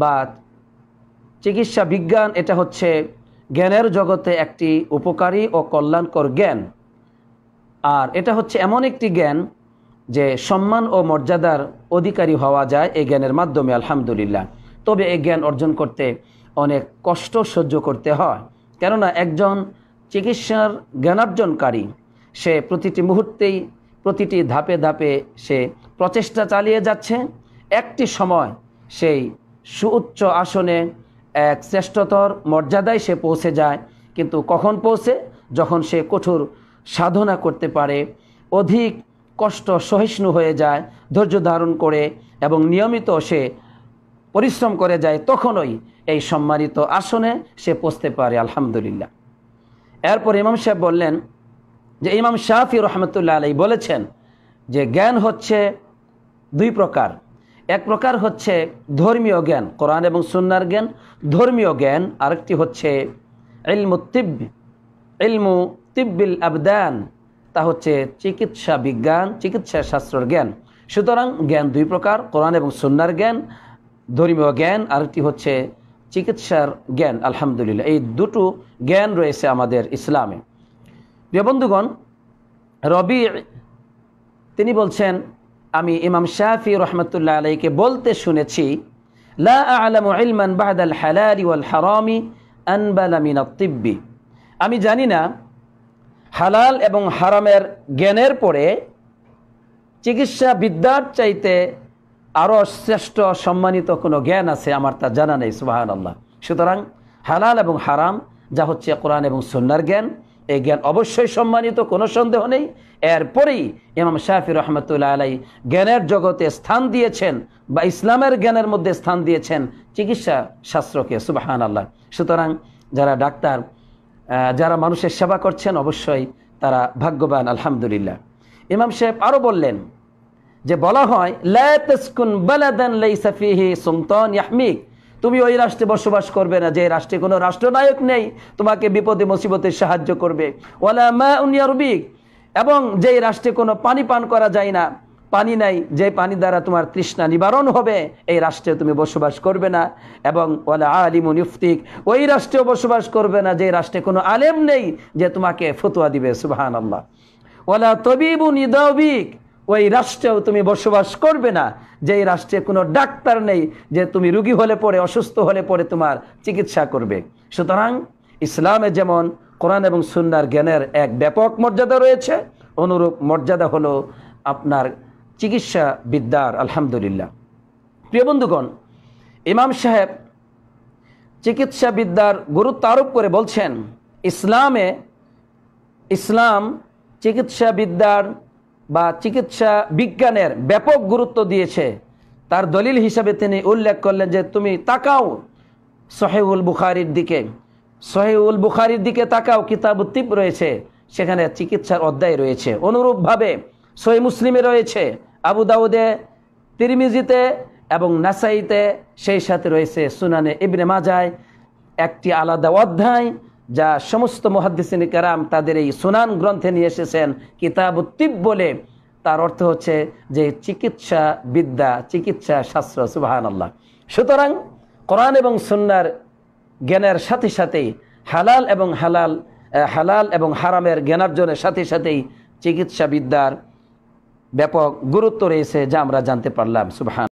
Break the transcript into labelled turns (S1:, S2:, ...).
S1: বা চিকিৎসা বিজ্ঞান এটা হচ্ছে জ্ঞানের জগতে একটি উপকারী ও কল্যাণকর জ্ঞান আর এটা হচ্ছে এমন একটি জ্ঞান যে সম্মান ও মর্যাদার অধিকারী হওয়া যায় এই জ্ঞানের মাধ্যমে আলহামদুলিল্লাহ তবে এই জ্ঞান অর্জন করতে অনেক কষ্ট সহ্য করতে হয় কেননা একজন চিকিৎসার জ্ঞানার্জনকারী সে প্রতিটি মুহূর্তেই প্রতিটি ধাপে ধাপে সে প্রচেষ্টা চালিয়ে যাচ্ছে একটি সময় সেই সুউচ্চ আসনে এক শ্রেষ্ঠতর মর্যাদায় সে পৌঁছে যায় কিন্তু কখন পৌঁছে যখন সে কঠোর সাধনা করতে পারে অধিক কষ্ট সহিষ্ণু হয়ে যায় ধৈর্য ধারণ করে এবং নিয়মিত সে পরিশ্রম করে যায় তখনই এই সম্মানিত আসনে সে পৌঁছতে পারে আলহামদুলিল্লাহ এরপর ইমাম সাহেব বললেন যে ইমাম শাহি রহমতুল্লাহ আলাই বলেছেন যে জ্ঞান হচ্ছে দুই প্রকার এক প্রকার হচ্ছে ধর্মীয় জ্ঞান কোরআন এবং সুনার জ্ঞান ধর্মীয় জ্ঞান আরেকটি হচ্ছে এলমু তিব্ব এলমু তিব্বিল আবদান তা হচ্ছে চিকিৎসা বিজ্ঞান চিকিৎসা শাস্ত্রর জ্ঞান সুতরাং জ্ঞান দুই প্রকার কোরআন এবং সুনার জ্ঞান ধর্মীয় জ্ঞান আরেকটি হচ্ছে চিকিৎসার জ্ঞান আলহামদুলিল্লাহ এই দুটো জ্ঞান রয়েছে আমাদের ইসলামে প্রিয় বন্ধুগণ রবি তিনি বলছেন আমি ইমাম শাহি রহমতুল্লাহ আলাইকে বলতে শুনেছি লা বাহাদাল তিব্বি আমি জানি না হালাল এবং হারামের জ্ঞানের পরে চিকিৎসা বিদ্যার চাইতে আরও শ্রেষ্ঠ সম্মানিত কোনো জ্ঞান আছে আমার তা জানা নেই সুবাহ আল্লাহ সুতরাং হালাল এবং হারাম যা হচ্ছে কোরআন এবং সন্ন্যার জ্ঞান এই জ্ঞান অবশ্যই সম্মানিত কোনো সন্দেহ নেই এরপরেই ইমাম শাহি রহমতুল্লাহ আলাই জ্ঞানের জগতে স্থান দিয়েছেন বা ইসলামের জ্ঞানের মধ্যে স্থান দিয়েছেন চিকিৎসা শাস্ত্রকে সুবাহান আল্লাহ সুতরাং যারা ডাক্তার যারা মানুষের সেবা করছেন অবশ্যই তারা ভাগ্যবান আলহামদুলিল্লাহ ইমাম সাহেব আরও বললেন যে বলা হয় লায়াতস্কুন বালাদান লাইসাফিহি সুলতান ইয়াহমিক তুমি ওই রাষ্ট্রে বসবাস করবে না যে রাষ্ট্রে কোনো রাষ্ট্রনায়ক নেই তোমাকে বিপদে মুসিবতে সাহায্য করবে ওয়ালা মা উনিয়ারবিক এবং যেই রাষ্ট্রে কোনো পানি পান করা যায় না পানি নাই যে পানি দ্বারা তোমার তৃষ্ণা নিবারণ হবে এই রাষ্ট্রে তুমি বসবাস করবে না এবং ওলা আলিমুন ইফতিক ওই রাষ্ট্রেও বসবাস করবে না যে রাষ্ট্রে কোনো আলেম নেই যে তোমাকে ফতুয়া দিবে সুবাহান আল্লাহ ওলা তবিবুন ইদাবিক ওই রাষ্ট্রেও তুমি বসবাস করবে না যে রাষ্ট্রে কোনো ডাক্তার নেই যে তুমি রুগী হলে পরে অসুস্থ হলে পরে তোমার চিকিৎসা করবে সুতরাং ইসলামে যেমন কোরআন এবং সুন্নার জ্ঞানের এক ব্যাপক মর্যাদা রয়েছে অনুরূপ মর্যাদা হলো আপনার চিকিৎসা বিদ্যার আলহামদুলিল্লাহ প্রিয় বন্ধুগণ ইমাম সাহেব চিকিৎসা বিদ্যার গুরুত্ব আরোপ করে বলছেন ইসলামে ইসলাম চিকিৎসা বিদ্যার বা চিকিৎসা বিজ্ঞানের ব্যাপক গুরুত্ব দিয়েছে তার দলিল হিসাবে তিনি উল্লেখ করলেন যে তুমি তাকাও সহেউল বুখারির দিকে সহেউল বুখারির দিকে তাকাও কিতাবুত্তিব রয়েছে সেখানে চিকিৎসার অধ্যায় রয়েছে অনুরূপভাবে সহি মুসলিমে রয়েছে আবু দাউদে তিরমিজিতে এবং নাসাইতে সেই সাথে রয়েছে সুনানে ইবনে মাজায় একটি আলাদা অধ্যায় যা সমস্ত মহাদ্দিসিন কারাম তাদের এই সুনান গ্রন্থে নিয়ে এসেছেন কিতাব উত্তীব বলে তার অর্থ হচ্ছে যে চিকিৎসা বিদ্যা চিকিৎসা শাস্ত্র সুবাহান আল্লাহ সুতরাং কোরআন এবং সুন্নার জ্ঞানের সাথে সাথেই হালাল এবং হালাল হালাল এবং হারামের জ্ঞানার্জনের সাথে সাথেই চিকিৎসা বিদ্যার ব্যাপক গুরুত্ব রয়েছে যা আমরা জানতে পারলাম সুবাহান